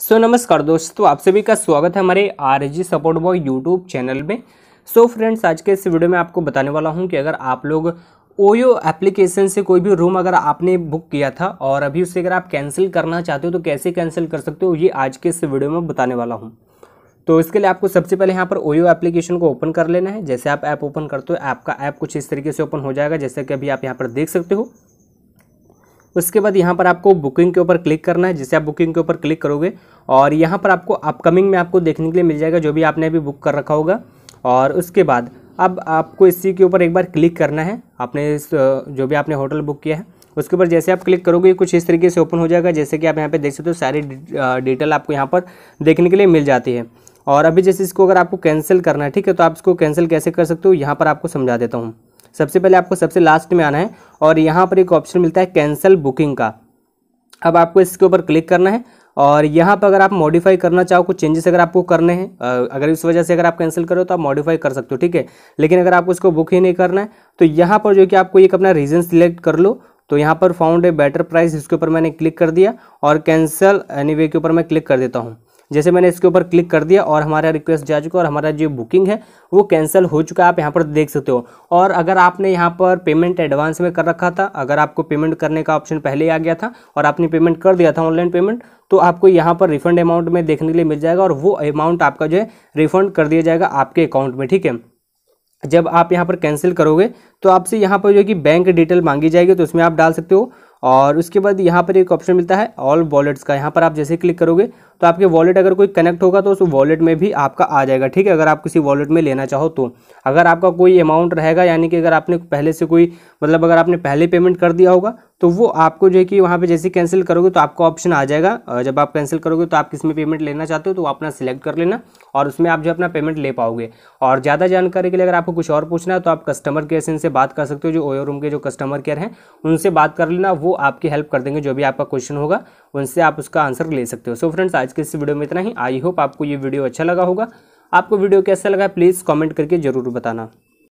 सो so, नमस्कार दोस्तों आप सभी का स्वागत है हमारे R G support boy YouTube channel में सो so, फ्रेंड्स आज के इस वीडियो में आपको बताने वाला हूं कि अगर आप लोग ओयो एप्लीकेशन से कोई भी रूम अगर आपने बुक किया था और अभी उसे अगर आप कैंसिल करना चाहते हो तो कैसे कैंसिल कर सकते हो ये आज के इस वीडियो में बताने वाला हूँ तो इसके लिए आपको सबसे पहले यहाँ पर ओयो एप्लीकेशन को ओपन कर लेना है जैसे आप ऐप ओपन करते हो ऐप का ऐप कुछ इस तरीके से ओपन हो जाएगा जैसे कि अभी आप यहाँ पर देख सकते हो उसके बाद यहाँ पर आपको बुकिंग के ऊपर क्लिक करना है जिसे आप बुकिंग के ऊपर क्लिक करोगे और यहाँ पर आपको अपकमिंग में आपको देखने के लिए मिल जाएगा जो भी आपने अभी बुक कर रखा होगा और उसके बाद अब आपको इसी के ऊपर एक बार क्लिक करना है आपने जो भी आपने होटल बुक किया है उसके ऊपर जैसे आप क्लिक करोगे कुछ इस तरीके से ओपन हो जाएगा जैसे कि आप यहाँ पे देख सकते हो सारी डिटेल आपको यहाँ पर देखने के लिए मिल जाती है और अभी जैसे इसको अगर आपको कैंसिल करना है ठीक है तो आप इसको कैंसिल कैसे कर सकते हो यहाँ पर आपको समझा देता हूँ सबसे पहले आपको सबसे लास्ट में आना है और यहाँ पर एक ऑप्शन मिलता है कैंसिल बुकिंग का अब आपको इसके ऊपर क्लिक करना है और यहाँ पर अगर आप मॉडिफाई करना चाहो कुछ चेंजेस अगर आपको करने हैं अगर इस वजह से अगर आप कैंसिल करो तो आप मॉडिफाई कर सकते हो ठीक है लेकिन अगर आपको इसको बुक ही नहीं करना है तो यहाँ पर जो कि आपको एक अपना रीज़न सिलेक्ट कर लो तो यहाँ पर फाउंड ए बेटर प्राइस इसके ऊपर मैंने क्लिक कर दिया और कैंसिल एनी के ऊपर मैं क्लिक कर देता हूँ जैसे मैंने इसके ऊपर क्लिक कर दिया और हमारा रिक्वेस्ट जा चुका और हमारा जो बुकिंग है वो कैंसिल हो चुका है आप यहाँ पर देख सकते हो और अगर आपने यहाँ पर पेमेंट एडवांस में कर रखा था अगर आपको पेमेंट करने का ऑप्शन पहले ही आ गया था और आपने पेमेंट कर दिया था ऑनलाइन पेमेंट तो आपको यहाँ पर रिफंड अमाउंट में देखने के लिए मिल जाएगा और वो अमाउंट आपका जो है रिफंड कर दिया जाएगा आपके अकाउंट में ठीक है जब आप यहाँ पर कैंसिल करोगे तो आपसे यहाँ पर जो कि बैंक डिटेल मांगी जाएगी तो उसमें आप डाल सकते हो और उसके बाद यहाँ पर एक ऑप्शन मिलता है ऑल वॉलेट्स का यहाँ पर आप जैसे क्लिक करोगे तो आपके वॉलेट अगर कोई कनेक्ट होगा तो उस वॉलेट में भी आपका आ जाएगा ठीक है अगर आप किसी वॉलेट में लेना चाहो तो अगर आपका कोई अमाउंट रहेगा यानी कि अगर आपने पहले से कोई मतलब अगर आपने पहले पेमेंट कर दिया होगा तो वो आपको जो है कि वहाँ पे जैसे कैंसिल करोगे तो आपका ऑप्शन आ जाएगा जब आप कैंसिल करोगे तो आप किस में पेमेंट लेना चाहते हो तो अपना सिलेक्ट कर लेना और उसमें आप जो अपना पेमेंट ले पाओगे और ज़्यादा जानकारी के लिए अगर आपको कुछ और पूछना है तो आप कस्टमर केयर से इनसे बात कर सकते हो जो ओयो रूम के जो कस्टमर केयर हैं उनसे बात कर लेना वो आपकी हेल्प कर देंगे जो भी आपका क्वेश्चन होगा उनसे आप उसका आंसर ले सकते हो सो फ्रेंड्स आज आज के इस वीडियो में इतना ही आई होप आपको ये वीडियो अच्छा लगा होगा आपको वीडियो कैसा लगा प्लीज़ कॉमेंट करके ज़रूर बताना